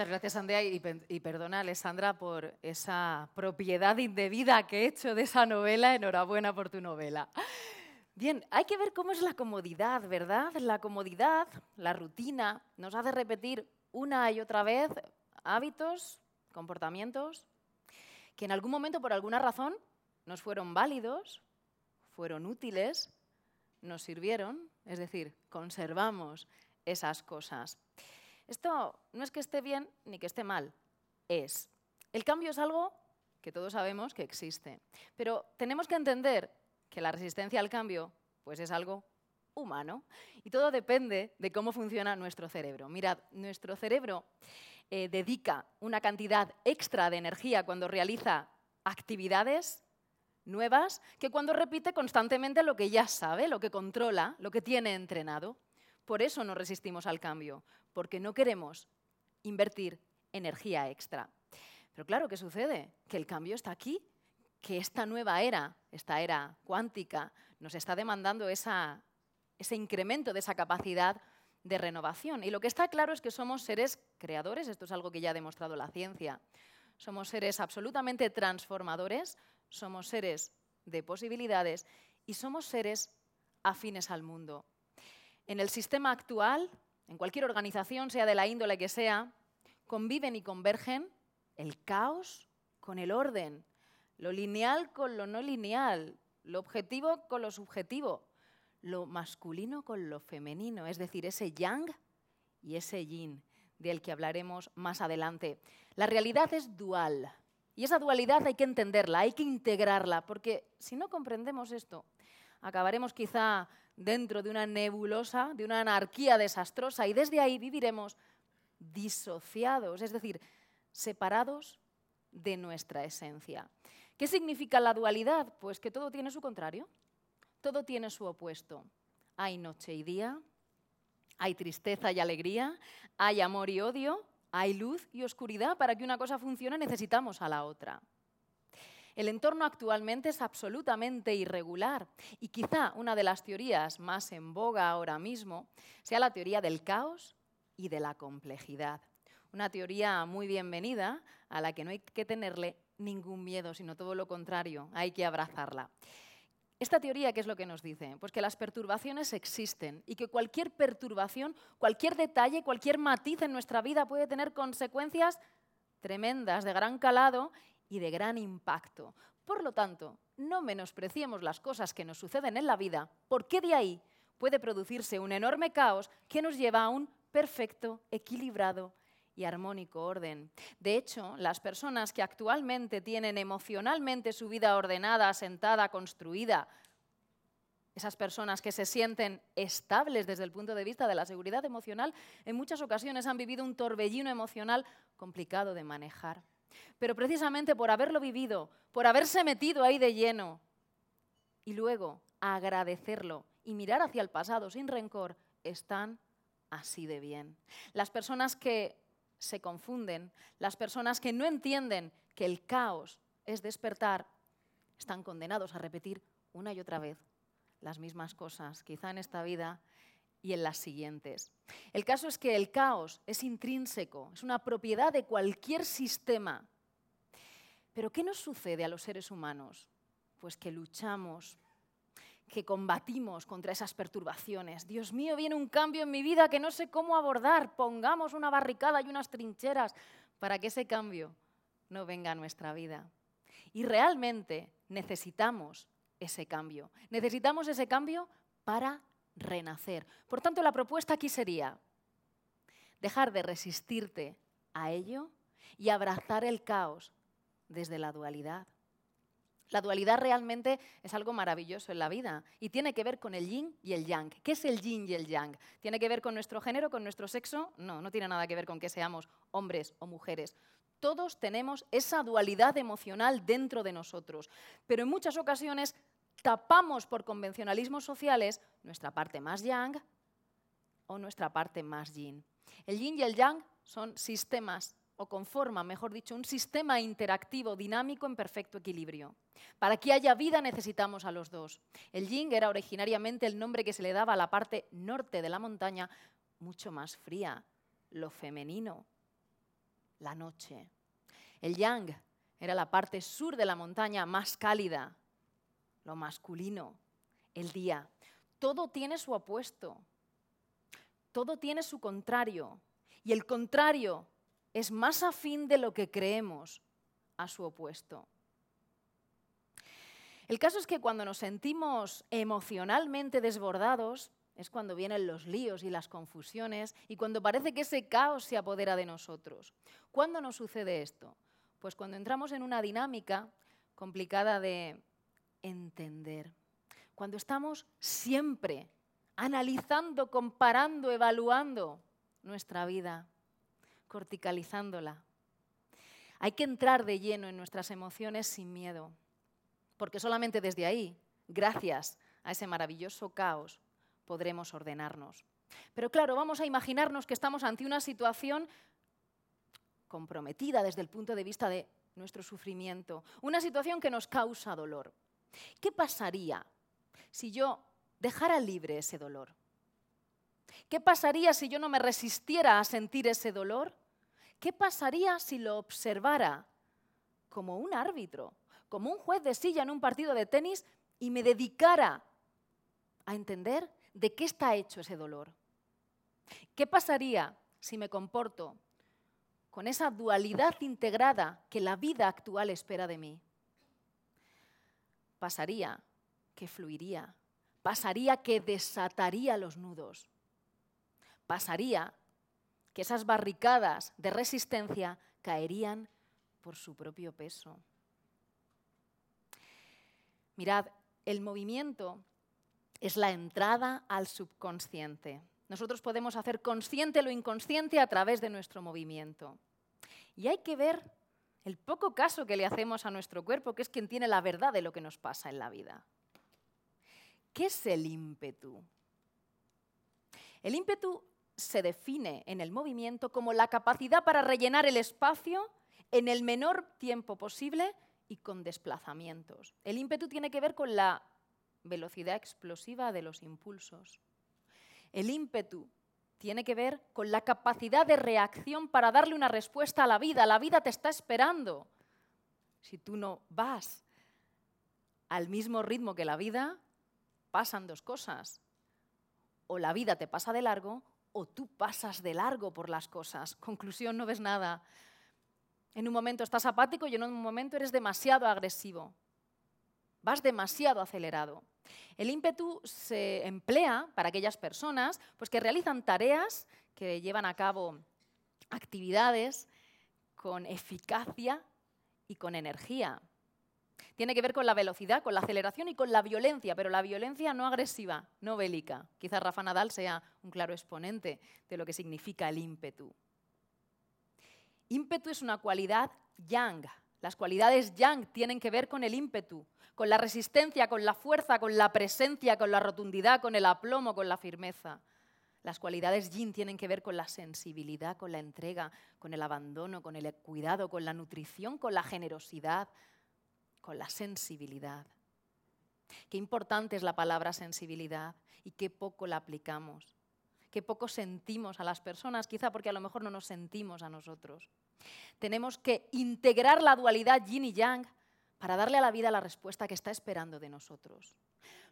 Muchas gracias, Andrea, y, perdona, Alessandra, por esa propiedad indebida que he hecho de esa novela. Enhorabuena por tu novela. Bien, hay que ver cómo es la comodidad, ¿verdad? La comodidad, la rutina, nos hace repetir una y otra vez hábitos, comportamientos, que en algún momento, por alguna razón, nos fueron válidos, fueron útiles, nos sirvieron, es decir, conservamos esas cosas. Esto no es que esté bien ni que esté mal, es. El cambio es algo que todos sabemos que existe, pero tenemos que entender que la resistencia al cambio pues es algo humano y todo depende de cómo funciona nuestro cerebro. Mirad, nuestro cerebro eh, dedica una cantidad extra de energía cuando realiza actividades nuevas que cuando repite constantemente lo que ya sabe, lo que controla, lo que tiene entrenado. Por eso no resistimos al cambio, porque no queremos invertir energía extra. Pero claro, ¿qué sucede? Que el cambio está aquí, que esta nueva era, esta era cuántica, nos está demandando ese incremento de esa capacidad de renovación. Y lo que está claro es que somos seres creadores, esto es algo que ya ha demostrado la ciencia. Somos seres absolutamente transformadores, somos seres de posibilidades y somos seres afines al mundo. En el sistema actual, en cualquier organización, sea de la índole que sea, conviven y convergen el caos con el orden, lo lineal con lo no lineal, lo objetivo con lo subjetivo, lo masculino con lo femenino, es decir, ese yang y ese yin, del que hablaremos más adelante. La realidad es dual y esa dualidad hay que entenderla, hay que integrarla, porque si no comprendemos esto, acabaremos quizá dentro de una nebulosa, de una anarquía desastrosa, y desde ahí viviremos disociados, es decir, separados de nuestra esencia. ¿Qué significa la dualidad? Pues que todo tiene su contrario, todo tiene su opuesto. Hay noche y día, hay tristeza y alegría, hay amor y odio, hay luz y oscuridad. Para que una cosa funcione necesitamos a la otra. El entorno actualmente es absolutamente irregular y quizá una de las teorías más en boga ahora mismo sea la teoría del caos y de la complejidad. Una teoría muy bienvenida a la que no hay que tenerle ningún miedo, sino todo lo contrario, hay que abrazarla. Esta teoría, ¿qué es lo que nos dice? Pues que las perturbaciones existen y que cualquier perturbación, cualquier detalle, cualquier matiz en nuestra vida puede tener consecuencias tremendas, de gran calado y de gran impacto. Por lo tanto, no menospreciemos las cosas que nos suceden en la vida, porque de ahí puede producirse un enorme caos que nos lleva a un perfecto, equilibrado y armónico orden. De hecho, las personas que actualmente tienen emocionalmente su vida ordenada, asentada, construida, esas personas que se sienten estables desde el punto de vista de la seguridad emocional, en muchas ocasiones han vivido un torbellino emocional complicado de manejar. Pero precisamente por haberlo vivido, por haberse metido ahí de lleno y luego agradecerlo y mirar hacia el pasado sin rencor, están así de bien. Las personas que se confunden, las personas que no entienden que el caos es despertar, están condenados a repetir una y otra vez las mismas cosas, quizá en esta vida y en las siguientes. El caso es que el caos es intrínseco, es una propiedad de cualquier sistema. Pero ¿qué nos sucede a los seres humanos? Pues que luchamos, que combatimos contra esas perturbaciones. Dios mío, viene un cambio en mi vida que no sé cómo abordar. Pongamos una barricada y unas trincheras para que ese cambio no venga a nuestra vida. Y realmente necesitamos ese cambio. Necesitamos ese cambio para renacer. Por tanto, la propuesta aquí sería dejar de resistirte a ello y abrazar el caos desde la dualidad. La dualidad realmente es algo maravilloso en la vida y tiene que ver con el yin y el yang. ¿Qué es el yin y el yang? ¿Tiene que ver con nuestro género, con nuestro sexo? No, no tiene nada que ver con que seamos hombres o mujeres. Todos tenemos esa dualidad emocional dentro de nosotros, pero en muchas ocasiones tapamos por convencionalismos sociales nuestra parte más yang o nuestra parte más yin. El yin y el yang son sistemas o conforman, mejor dicho, un sistema interactivo, dinámico, en perfecto equilibrio. Para que haya vida necesitamos a los dos. El yin era originariamente el nombre que se le daba a la parte norte de la montaña, mucho más fría, lo femenino, la noche. El yang era la parte sur de la montaña, más cálida, lo masculino, el día. Todo tiene su apuesto, todo tiene su contrario, y el contrario es más afín de lo que creemos a su opuesto. El caso es que cuando nos sentimos emocionalmente desbordados, es cuando vienen los líos y las confusiones y cuando parece que ese caos se apodera de nosotros. ¿Cuándo nos sucede esto? Pues cuando entramos en una dinámica complicada de entender. Cuando estamos siempre analizando, comparando, evaluando nuestra vida, corticalizándola. Hay que entrar de lleno en nuestras emociones sin miedo, porque solamente desde ahí, gracias a ese maravilloso caos, podremos ordenarnos. Pero claro, vamos a imaginarnos que estamos ante una situación comprometida desde el punto de vista de nuestro sufrimiento, una situación que nos causa dolor. ¿Qué pasaría si yo dejara libre ese dolor? ¿Qué pasaría si yo no me resistiera a sentir ese dolor? ¿Qué pasaría si lo observara como un árbitro, como un juez de silla en un partido de tenis y me dedicara a entender de qué está hecho ese dolor? ¿Qué pasaría si me comporto con esa dualidad integrada que la vida actual espera de mí? pasaría que fluiría, pasaría que desataría los nudos, pasaría que esas barricadas de resistencia caerían por su propio peso. Mirad, el movimiento es la entrada al subconsciente. Nosotros podemos hacer consciente lo inconsciente a través de nuestro movimiento. Y hay que ver el poco caso que le hacemos a nuestro cuerpo, que es quien tiene la verdad de lo que nos pasa en la vida. ¿Qué es el ímpetu? El ímpetu se define en el movimiento como la capacidad para rellenar el espacio en el menor tiempo posible y con desplazamientos. El ímpetu tiene que ver con la velocidad explosiva de los impulsos. El ímpetu tiene que ver con la capacidad de reacción para darle una respuesta a la vida. La vida te está esperando. Si tú no vas al mismo ritmo que la vida, pasan dos cosas. O la vida te pasa de largo o tú pasas de largo por las cosas. Conclusión, no ves nada. En un momento estás apático y en un momento eres demasiado agresivo. Vas demasiado acelerado. El ímpetu se emplea para aquellas personas pues, que realizan tareas, que llevan a cabo actividades con eficacia y con energía. Tiene que ver con la velocidad, con la aceleración y con la violencia, pero la violencia no agresiva, no bélica. Quizás Rafa Nadal sea un claro exponente de lo que significa el ímpetu. Ímpetu es una cualidad yang, las cualidades yang tienen que ver con el ímpetu, con la resistencia, con la fuerza, con la presencia, con la rotundidad, con el aplomo, con la firmeza. Las cualidades yin tienen que ver con la sensibilidad, con la entrega, con el abandono, con el cuidado, con la nutrición, con la generosidad, con la sensibilidad. Qué importante es la palabra sensibilidad y qué poco la aplicamos que poco sentimos a las personas, quizá porque a lo mejor no nos sentimos a nosotros. Tenemos que integrar la dualidad yin y yang para darle a la vida la respuesta que está esperando de nosotros.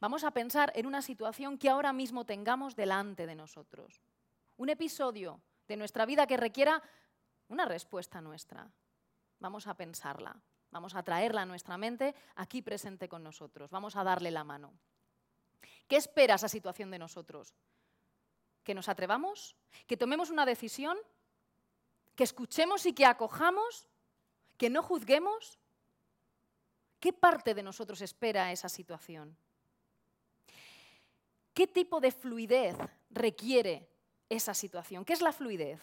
Vamos a pensar en una situación que ahora mismo tengamos delante de nosotros. Un episodio de nuestra vida que requiera una respuesta nuestra. Vamos a pensarla, vamos a traerla a nuestra mente aquí presente con nosotros, vamos a darle la mano. ¿Qué espera esa situación de nosotros? que nos atrevamos, que tomemos una decisión, que escuchemos y que acojamos, que no juzguemos. ¿Qué parte de nosotros espera esa situación? ¿Qué tipo de fluidez requiere esa situación? ¿Qué es la fluidez?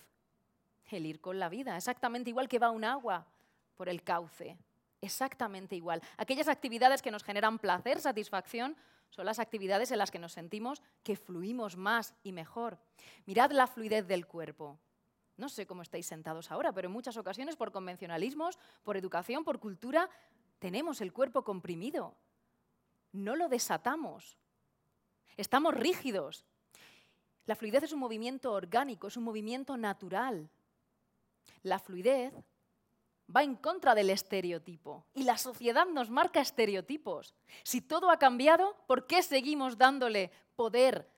El ir con la vida, exactamente igual que va un agua por el cauce, exactamente igual. Aquellas actividades que nos generan placer, satisfacción, son las actividades en las que nos sentimos que fluimos más y mejor. Mirad la fluidez del cuerpo. No sé cómo estáis sentados ahora, pero en muchas ocasiones por convencionalismos, por educación, por cultura, tenemos el cuerpo comprimido. No lo desatamos. Estamos rígidos. La fluidez es un movimiento orgánico, es un movimiento natural. La fluidez va en contra del estereotipo. Y la sociedad nos marca estereotipos. Si todo ha cambiado, ¿por qué seguimos dándole poder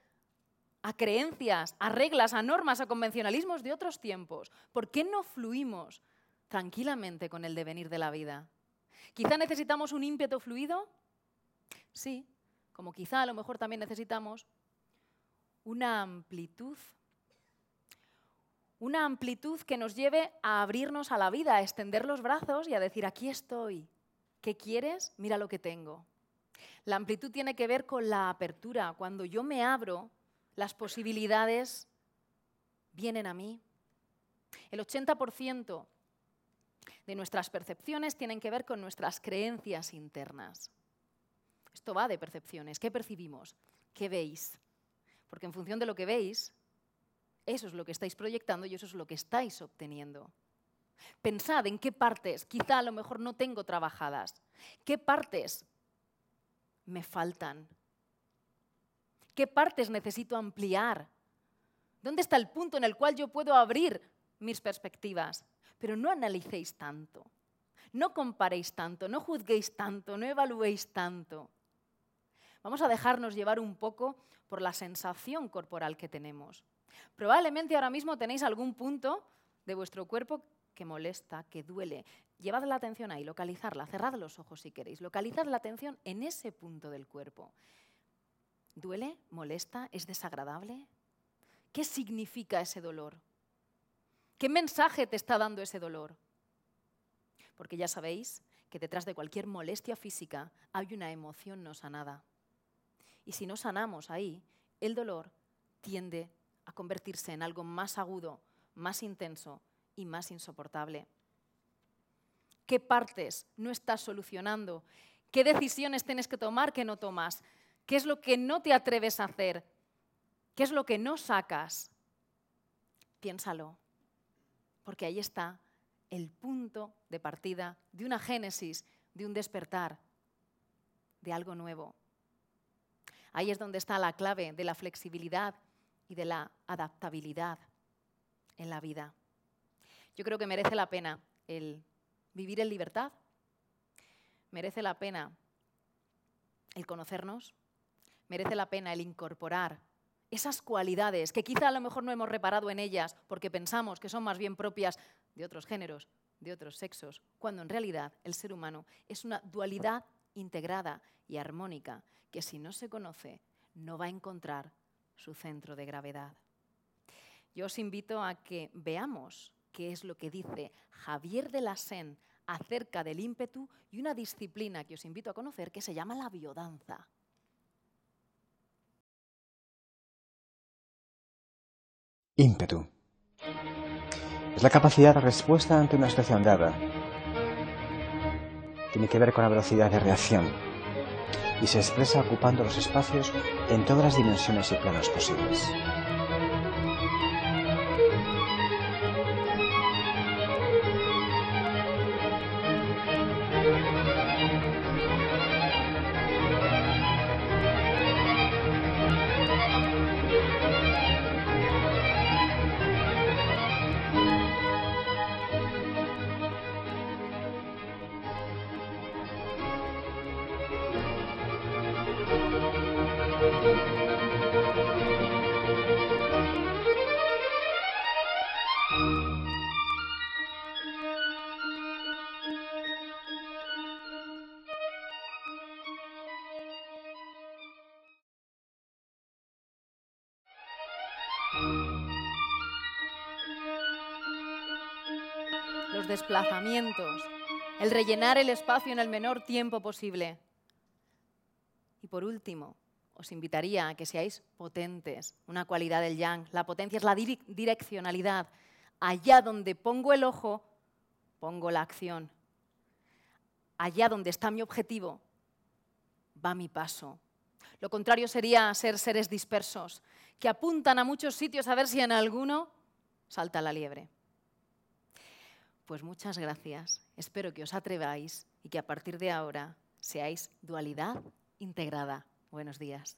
a creencias, a reglas, a normas, a convencionalismos de otros tiempos? ¿Por qué no fluimos tranquilamente con el devenir de la vida? ¿Quizá necesitamos un ímpetu fluido? Sí, como quizá a lo mejor también necesitamos una amplitud una amplitud que nos lleve a abrirnos a la vida, a extender los brazos y a decir, aquí estoy, ¿qué quieres? Mira lo que tengo. La amplitud tiene que ver con la apertura. Cuando yo me abro, las posibilidades vienen a mí. El 80% de nuestras percepciones tienen que ver con nuestras creencias internas. Esto va de percepciones. ¿Qué percibimos? ¿Qué veis? Porque en función de lo que veis, eso es lo que estáis proyectando y eso es lo que estáis obteniendo. Pensad en qué partes quizá a lo mejor no tengo trabajadas, qué partes me faltan, qué partes necesito ampliar, dónde está el punto en el cual yo puedo abrir mis perspectivas. Pero no analicéis tanto, no comparéis tanto, no juzguéis tanto, no evaluéis tanto. Vamos a dejarnos llevar un poco por la sensación corporal que tenemos. Probablemente ahora mismo tenéis algún punto de vuestro cuerpo que molesta, que duele. Llevad la atención ahí, localizarla, cerrad los ojos si queréis, localizad la atención en ese punto del cuerpo. ¿Duele? ¿Molesta? ¿Es desagradable? ¿Qué significa ese dolor? ¿Qué mensaje te está dando ese dolor? Porque ya sabéis que detrás de cualquier molestia física hay una emoción no sanada. Y si no sanamos ahí, el dolor tiende a convertirse en algo más agudo, más intenso y más insoportable. ¿Qué partes no estás solucionando? ¿Qué decisiones tienes que tomar que no tomas? ¿Qué es lo que no te atreves a hacer? ¿Qué es lo que no sacas? Piénsalo, porque ahí está el punto de partida de una génesis, de un despertar, de algo nuevo. Ahí es donde está la clave de la flexibilidad y de la adaptabilidad en la vida. Yo creo que merece la pena el vivir en libertad, merece la pena el conocernos, merece la pena el incorporar esas cualidades que quizá a lo mejor no hemos reparado en ellas porque pensamos que son más bien propias de otros géneros, de otros sexos, cuando en realidad el ser humano es una dualidad integrada y armónica que si no se conoce no va a encontrar su centro de gravedad. Yo os invito a que veamos qué es lo que dice Javier de la Sen acerca del ímpetu y una disciplina que os invito a conocer que se llama la biodanza. Ímpetu. Es la capacidad de respuesta ante una situación dada. Tiene que ver con la velocidad de reacción y se expresa ocupando los espacios en todas las dimensiones y planos posibles. Los desplazamientos, el rellenar el espacio en el menor tiempo posible. Y por último, os invitaría a que seáis potentes, una cualidad del yang. La potencia es la direccionalidad. Allá donde pongo el ojo, pongo la acción. Allá donde está mi objetivo, va mi paso, lo contrario sería ser seres dispersos, que apuntan a muchos sitios a ver si en alguno salta la liebre. Pues muchas gracias. Espero que os atreváis y que a partir de ahora seáis dualidad integrada. Buenos días.